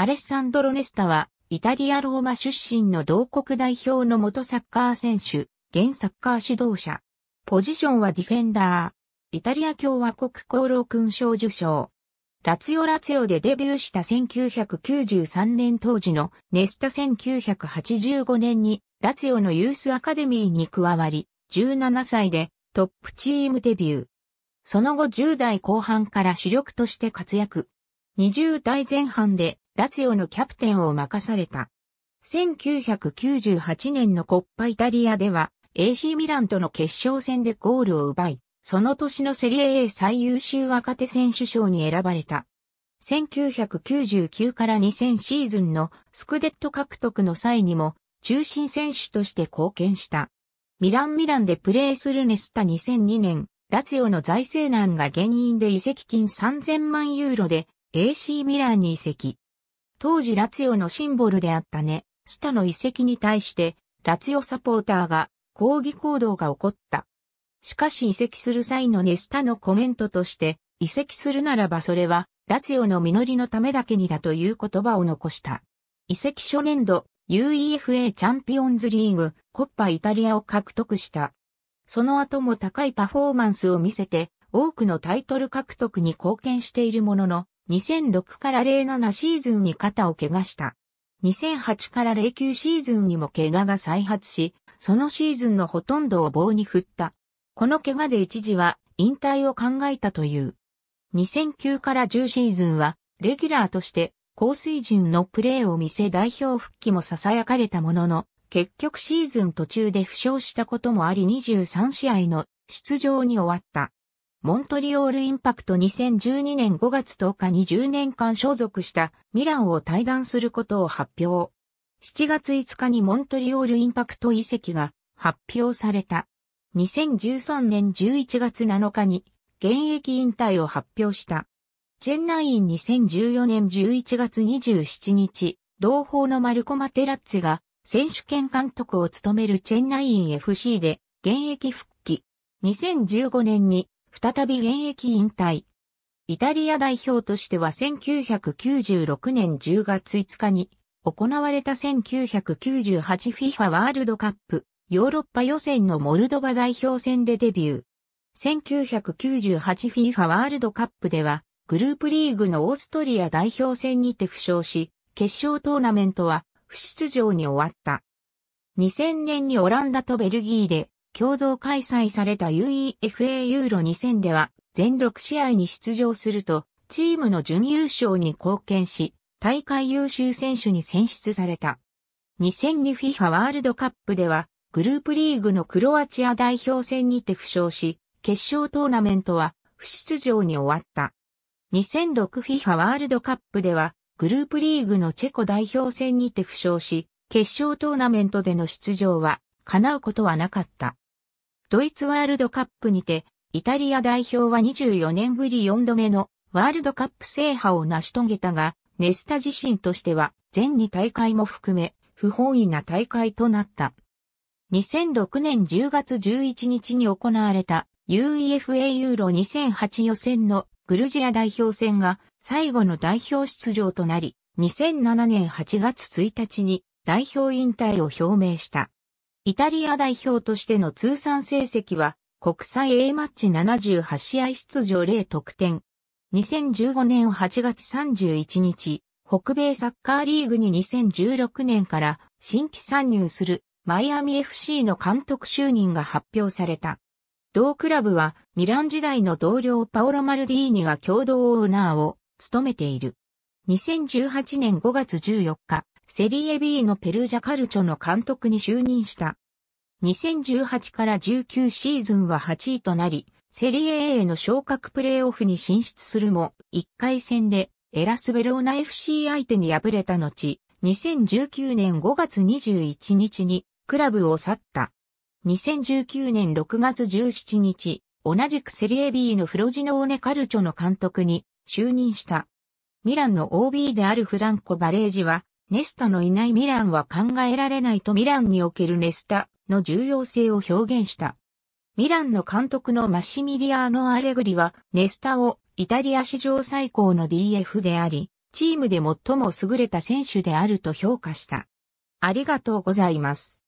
アレッサンドロ・ネスタは、イタリア・ローマ出身の同国代表の元サッカー選手、現サッカー指導者。ポジションはディフェンダー。イタリア共和国功労勲章受賞。ラツヨラツヨでデビューした1993年当時のネスタ1985年にラツヨのユースアカデミーに加わり、17歳でトップチームデビュー。その後10代後半から主力として活躍。20代前半でラツィオのキャプテンを任された。1998年のコッパイタリアでは AC ミランとの決勝戦でゴールを奪い、その年のセリエ A 最優秀若手選手賞に選ばれた。1999から2000シーズンのスクデット獲得の際にも中心選手として貢献した。ミランミランでプレーするネスタ2002年、ラツィオの財政難が原因で移籍金3000万ユーロで AC ミランに移籍。当時ラツィオのシンボルであったね、スタの遺跡に対して、ラツィオサポーターが抗議行動が起こった。しかし移籍する際のネスタのコメントとして、移籍するならばそれは、ラツィオの実りのためだけにだという言葉を残した。移籍初年度、UEFA チャンピオンズリーグ、コッパイタリアを獲得した。その後も高いパフォーマンスを見せて、多くのタイトル獲得に貢献しているものの、2006から07シーズンに肩を怪我した。2008から09シーズンにも怪我が再発し、そのシーズンのほとんどを棒に振った。この怪我で一時は引退を考えたという。2009から10シーズンは、レギュラーとして高水準のプレーを見せ代表復帰も囁かれたものの、結局シーズン途中で負傷したこともあり23試合の出場に終わった。モントリオールインパクト2012年5月10日に10年間所属したミランを退団することを発表。7月5日にモントリオールインパクト遺跡が発表された。2013年11月7日に現役引退を発表した。チェンナイン2014年11月27日、同胞のマルコ・マテラッツが選手権監督を務めるチェンナイン FC で現役復帰。2015年に再び現役引退。イタリア代表としては1996年10月5日に行われた 1998FIFA ワールドカップヨーロッパ予選のモルドバ代表戦でデビュー。1998FIFA ワールドカップではグループリーグのオーストリア代表戦にて負傷し、決勝トーナメントは不出場に終わった。2000年にオランダとベルギーで共同開催された UEFA ユーロ2000では、全6試合に出場すると、チームの準優勝に貢献し、大会優秀選手に選出された。2002FIFA ワールドカップでは、グループリーグのクロアチア代表戦にて負傷し、決勝トーナメントは不出場に終わった。2006FIFA ワールドカップでは、グループリーグのチェコ代表戦にて負傷し、決勝トーナメントでの出場は叶うことはなかった。ドイツワールドカップにて、イタリア代表は24年ぶり4度目のワールドカップ制覇を成し遂げたが、ネスタ自身としては、全2大会も含め、不本意な大会となった。2006年10月11日に行われた UEFA ユーロ2008予選のグルジア代表戦が最後の代表出場となり、2007年8月1日に代表引退を表明した。イタリア代表としての通算成績は、国際 A マッチ78試合出場0得点。2015年8月31日、北米サッカーリーグに2016年から新規参入するマイアミ FC の監督就任が発表された。同クラブはミラン時代の同僚パオロ・マルディーニが共同オーナーを務めている。2018年5月14日、セリエ B のペルージャカルチョの監督に就任した。2018から19シーズンは8位となり、セリエ A の昇格プレイオフに進出するも、1回戦でエラスベローナ FC 相手に敗れた後、2019年5月21日にクラブを去った。2019年6月17日、同じくセリエ B のフロジノーネカルチョの監督に就任した。ミランの OB であるフランコ・バレージは、ネスタのいないミランは考えられないとミランにおけるネスタの重要性を表現した。ミランの監督のマシミリアーノ・アレグリは、ネスタをイタリア史上最高の DF であり、チームで最も優れた選手であると評価した。ありがとうございます。